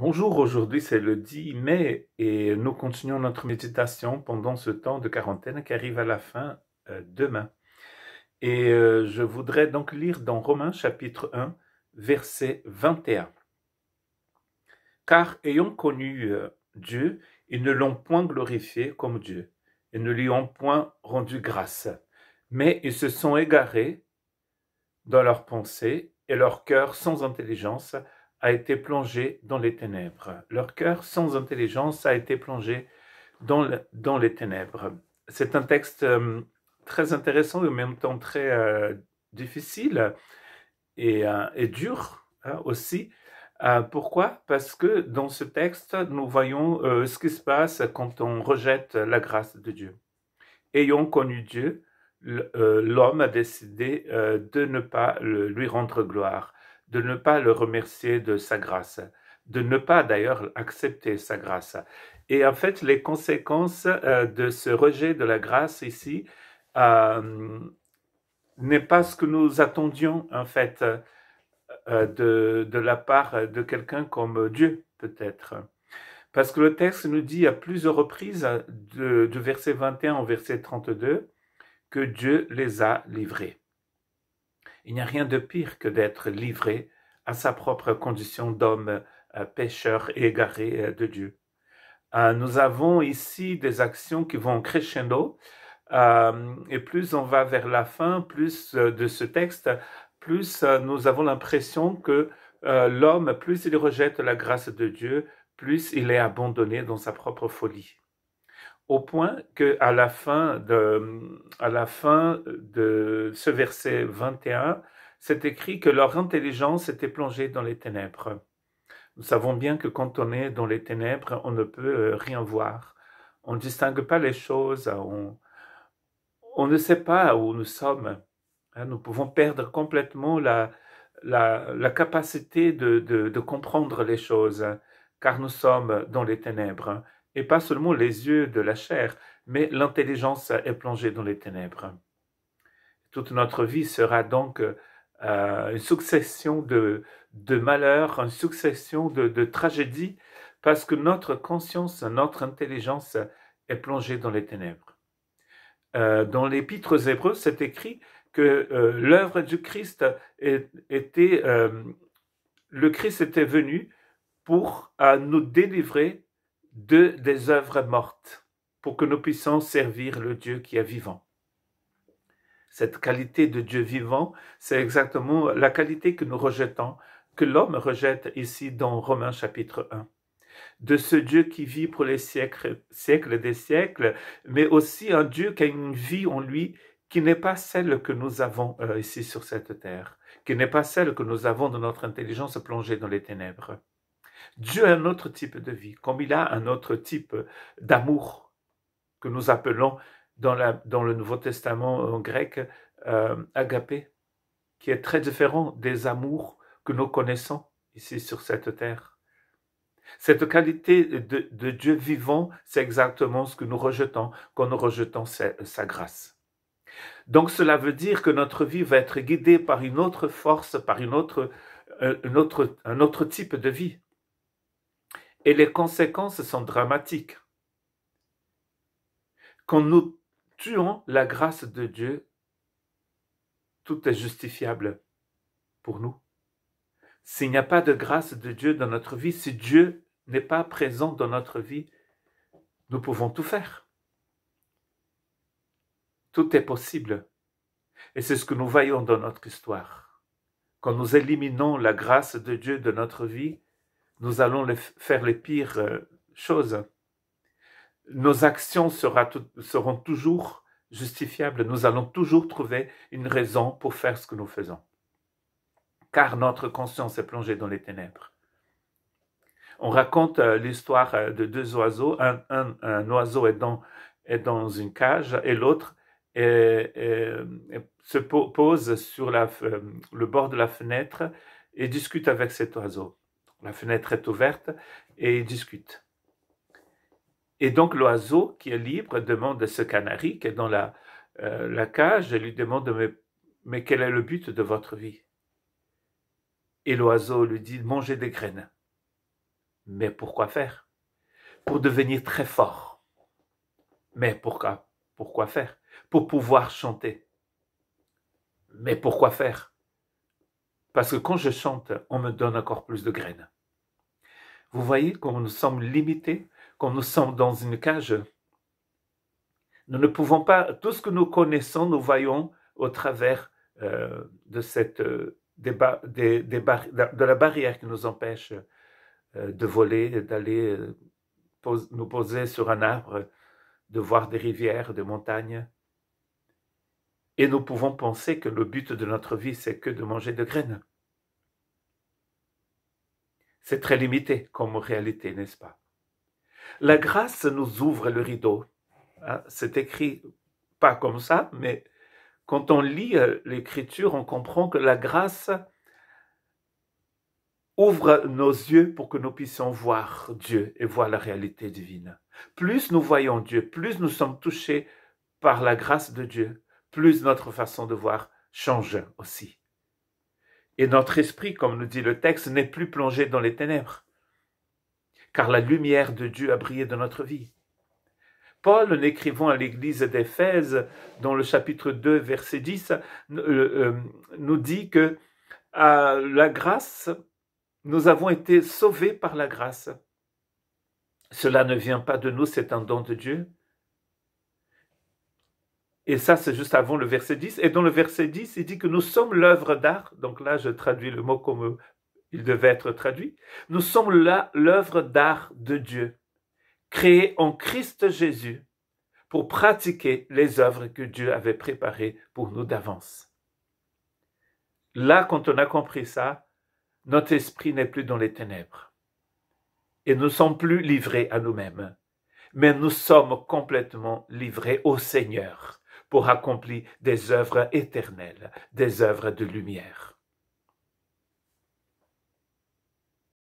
Bonjour, aujourd'hui c'est le 10 mai et nous continuons notre méditation pendant ce temps de quarantaine qui arrive à la fin euh, demain. Et euh, je voudrais donc lire dans Romains chapitre 1, verset 21. Car ayant connu euh, Dieu, ils ne l'ont point glorifié comme Dieu, et ne lui ont point rendu grâce. Mais ils se sont égarés dans leurs pensées, et leur cœur sans intelligence a été plongé dans les ténèbres. Leur cœur sans intelligence a été plongé dans, dans les ténèbres. C'est un texte euh, très intéressant et en même temps très euh, difficile et, euh, dur hein, aussi. pourquoi Parce que dans ce texte, nous voyons ce qui se passe quand on rejette la grâce de Dieu. Ayant connu Dieu, l'homme a décidé de ne pas lui rendre gloire de ne pas le remercier de sa grâce, de ne pas d'ailleurs accepter sa grâce. Et en fait, les conséquences euh, de ce rejet de la grâce ici euh, n'est pas ce que nous attendions en fait euh, de, la part de quelqu'un comme Dieu peut-être. Parce que le texte nous dit à plusieurs reprises, de, de verset 21 au verset 32, que Dieu les a livrés. Il n'y a rien de pire que d'être livré à sa propre condition d'homme euh, pécheur et égaré euh, de Dieu. Euh, nous avons ici des actions qui vont crescendo, et plus on va vers la fin, plus de ce texte, plus nous avons l'impression que l'homme, plus il rejette la grâce de Dieu, plus il est abandonné dans sa propre folie au point qu'à la, fin de, à la fin de ce verset 21, c'est écrit que leur intelligence était plongée dans les ténèbres. Nous savons bien que quand on est dans les ténèbres, on ne peut euh, rien voir. On ne distingue pas les choses, on, on ne sait pas où nous sommes. Hein, nous pouvons perdre complètement la, la, la capacité de, de comprendre les choses, car nous sommes dans les ténèbres et pas seulement les yeux de la chair, mais l'intelligence est plongée dans les ténèbres. Toute notre vie sera donc euh, une succession de, de, malheurs, une succession de, de tragédies, parce que notre conscience, notre intelligence est plongée dans les ténèbres. Euh, dans l'Épître aux Hébreux, c'est écrit que euh, l'œuvre du Christ était, le Christ était venu pour nous délivrer de, des œuvres mortes pour que nous puissions servir le Dieu qui est vivant. Cette qualité de Dieu vivant, c'est exactement la qualité que nous rejetons, que l'homme rejette ici dans Romains chapitre 1 de ce Dieu qui vit pour les siècles, siècles des siècles, mais aussi un Dieu qui a une vie en lui qui n'est pas celle que nous avons euh, ici sur cette terre, qui n'est pas celle que nous avons de notre intelligence plongée dans les ténèbres. Dieu a un autre type de vie, comme il a un autre type d'amour que nous appelons dans, le Nouveau Testament euh, en grec euh, agapé, qui est très différent des amours que nous connaissons ici sur cette terre. Cette qualité de, Dieu vivant, c'est exactement ce que nous rejetons quand nous rejetons sa, grâce. Donc cela veut dire que notre vie va être guidée par une autre force, par euh, un autre type de vie et les conséquences sont dramatiques. Quand nous tuons la grâce de Dieu, tout est justifiable pour nous. S'il n'y a pas de grâce de Dieu dans notre vie, si Dieu n'est pas présent dans notre vie, nous pouvons tout faire. Tout est possible. Et c'est ce que nous voyons dans notre histoire. Quand nous éliminons la grâce de Dieu de notre vie, nous allons faire les pires euh, choses. Nos actions seront toujours justifiables. Nous allons toujours trouver une raison pour faire ce que nous faisons. Car notre conscience est plongée dans les ténèbres. On raconte euh, l'histoire euh, de deux oiseaux. Un, oiseau est dans, une cage et l'autre se pose sur le bord de la fenêtre et discute avec cet oiseau. La fenêtre est ouverte et ils discutent. Et donc l'oiseau qui est libre demande à ce canari qui est dans la, euh, la cage, et lui demande mais, mais quel est le but de votre vie Et l'oiseau lui dit manger des graines. Mais pourquoi faire Pour devenir très fort. Mais pourquoi Pourquoi faire Pour pouvoir chanter. Mais pourquoi faire parce que quand je chante, on me donne encore plus de graines. Vous voyez comme nous sommes limités, quand nous sommes dans une cage. Nous ne pouvons pas, tout ce que nous connaissons, nous voyons au travers euh, de, cette, euh, de la barrière qui nous empêche euh, de voler, d'aller nous poser sur un arbre, de voir des rivières, des montagnes. Et nous pouvons penser que le but de notre vie, c'est que de manger de graines. C'est très limité comme réalité, n'est-ce pas La grâce nous ouvre le rideau. Hein, c'est écrit pas comme ça, mais quand on lit euh, l'écriture, on comprend que la grâce ouvre nos yeux pour que nous puissions voir Dieu et voir la réalité divine. Plus nous voyons Dieu, plus nous sommes touchés par la grâce de Dieu, plus notre façon de voir change aussi. Et notre esprit, comme nous dit le texte, n'est plus plongé dans les ténèbres, car la lumière de Dieu a brillé dans notre vie. Paul, en écrivant à l'église d'Éphèse, dans le chapitre 2, verset 10, euh, euh, nous dit que à la grâce, nous avons été sauvés par la grâce. Cela ne vient pas de nous, c'est un don de Dieu, et ça, c'est juste avant le verset 10. Et dans le verset 10, il dit que nous sommes l'œuvre d'art. Donc là, je traduis le mot comme il devait être traduit. Nous sommes là l'œuvre d'art de Dieu, créée en Christ Jésus pour pratiquer les œuvres que Dieu avait préparées pour nous d'avance. Là, quand on a compris ça, notre esprit n'est plus dans les ténèbres et nous ne sommes plus livrés à nous-mêmes, mais nous sommes complètement livrés au Seigneur pour accomplir des œuvres éternelles, des œuvres de lumière.